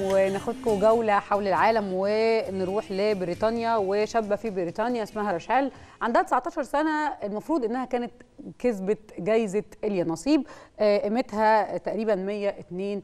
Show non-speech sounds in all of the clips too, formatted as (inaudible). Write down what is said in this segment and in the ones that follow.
وناخدكم جولة حول العالم ونروح لبريطانيا وشابة في بريطانيا اسمها رشال عندها 19 سنة المفروض انها كانت كسبت جايزة إليا نصيب آه، قيمتها تقريبا 102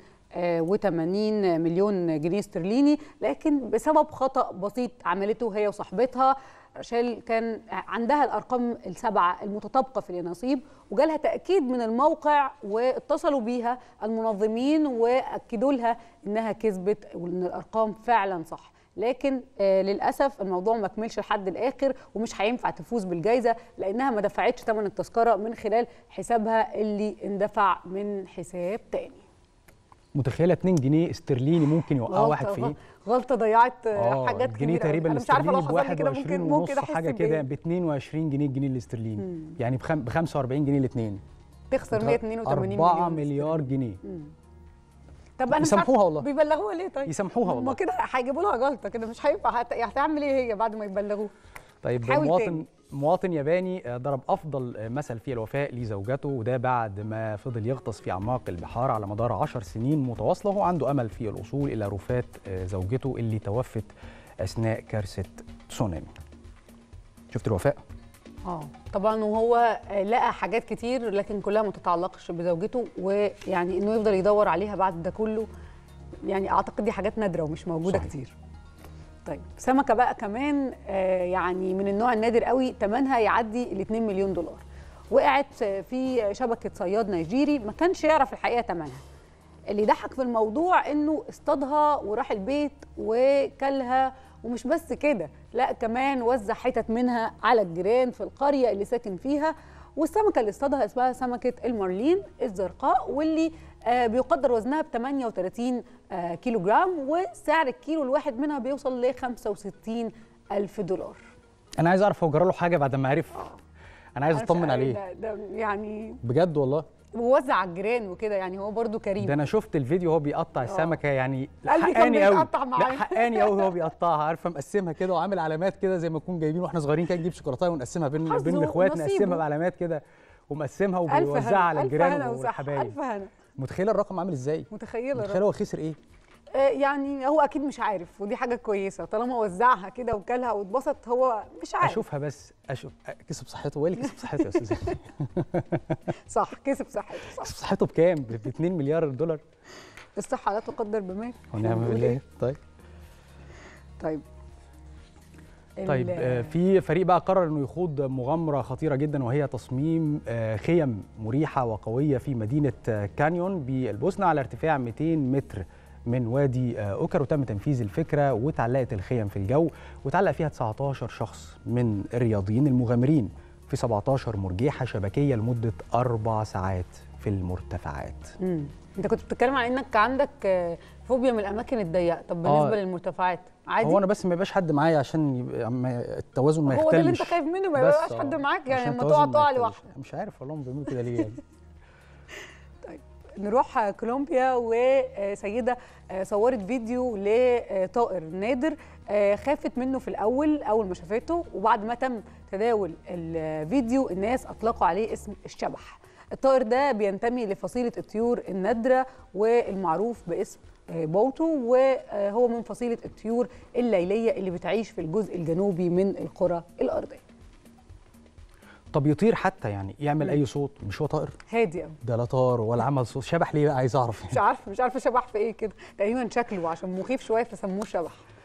و80 مليون جنيه استرليني لكن بسبب خطأ بسيط عملته هي وصاحبتها شال كان عندها الارقام السبعه المتطابقه في اليانصيب وجالها تاكيد من الموقع واتصلوا بيها المنظمين واكدوا لها انها كذبت وان الارقام فعلا صح لكن آه للاسف الموضوع ما كملش لحد الاخر ومش هينفع تفوز بالجائزه لانها ما دفعتش ثمن التذكره من خلال حسابها اللي اندفع من حساب تاني متخيله 2 جنيه استرليني ممكن يوقع واحد في ايه غلطه ضيعت آه، حاجات كتير جنيه تقريبا مش عارفه لو حصل كده ممكن ممكن حاجه كده إيه؟ ب 22 جنيه الجنيه الاسترليني يعني ب 45 جنيه الاثنين تخسر 182 مليون 4 مليار جنيه طب انا يسامحوها والله بيبلغوها ليه طيب يسامحوها والله ما كده هيجيبوا لها جلطه كده مش هينفع يعني هتعمل ايه هي بعد ما يبلغوها طيب مواطن مواطن ياباني آه، ضرب افضل آه، مثل في الوفاء لزوجته وده بعد ما فضل يغطس في اعماق البحار على مدار عشر سنين متواصله وعنده امل في الوصول الى رفات آه، زوجته اللي توفت اثناء كارثه تسونامي شفت الوفاء اه طبعا وهو لقى حاجات كتير لكن كلها ما تتعلقش بزوجته ويعني انه يفضل يدور عليها بعد ده كله يعني اعتقد دي حاجات نادره ومش موجوده صحيح. كتير طيب سمكه بقى كمان آه، يعني من النوع النادر قوي ثمنها يعدي ال 2 مليون دولار وقعت في شبكه صياد نيجيري ما كانش يعرف الحقيقه ثمنها اللي ضحك في الموضوع انه اصطادها وراح البيت وكلها ومش بس كده لا كمان وزع حتت منها على الجيران في القريه اللي ساكن فيها والسمكه اللي اصطادها اسمها سمكه المارلين الزرقاء واللي آه، بيقدر وزنها ب 38 كيلو جرام وسعر الكيلو الواحد منها بيوصل ل 65 ألف دولار انا عايز اعرف هو جرى له حاجه بعد ما عرف انا عايز اطمن عليه ده, يعني بجد والله ووزع الجيران وكده يعني هو برضو كريم ده انا شفت الفيديو هو بيقطع آه. السمكه يعني حقاني قوي لا حقاني قوي هو (laughs) بيقطعها عارفه مقسمها كده وعامل علامات كده زي ما نكون جايبين واحنا صغيرين كده نجيب شوكولاته ونقسمها بين بين الاخوات نقسمها بعلامات كده ومقسمها وبيوزعها على الجيران والحبايب متخيله الرقم عامل ازاي متخيله متخيله هو خسر ايه آه، يعني هو اكيد مش عارف ودي حاجه كويسه طالما وزعها كده وكلها واتبسط هو مش عارف اشوفها بس اشوف آه، كسب صحته اللي كسب صحته يا استاذ (laughs) صح كسب صحته صح كسب صحته بكام؟ ب 2 مليار دولار الصحه لا تقدر بمال ونعم (laughs) بالله طيب طيب طيب آه، في فريق بقى قرر انه يخوض مغامره خطيره جدا وهي تصميم خيم مريحه وقويه في مدينه كانيون بالبوسنه على ارتفاع 200 متر من وادي آه، أوكر وتم تنفيذ الفكرة واتعلقت الخيم في الجو واتعلق فيها 19 شخص من الرياضيين المغامرين في 17 مرجحة شبكية لمدة أربع ساعات في المرتفعات مم. انت كنت بتتكلم عن انك عندك آه، فوبيا من الاماكن الضيقه طب آه. بالنسبه آه. للمرتفعات عادي هو انا بس ما يبقاش حد معايا عشان التوازن ما يختلش هو ده اللي انت خايف منه ما يبقاش حد معاك يعني لما تقع تقع لوحدك مش عارف والله بيعملوا كده ليه يعني (laughs) نروح كولومبيا وسيده آه، صورت فيديو لطائر نادر آه، خافت منه في الاول اول ما شافته وبعد ما تم تداول الفيديو الناس اطلقوا عليه اسم الشبح الطائر ده بينتمي لفصيله الطيور النادره والمعروف باسم آه، بوتو وهو من فصيله الطيور الليليه اللي بتعيش في الجزء الجنوبي من الكره الارضيه طب يطير حتى يعني يعمل اي صوت مش هو طائر هادي قوي ده لا طار ولا عمل صوت شبح ليه بقى عايز اعرف يعني. مش عارفه مش عارفه شبح في ايه كده تقريبا شكله عشان مخيف شويه فسموه شبح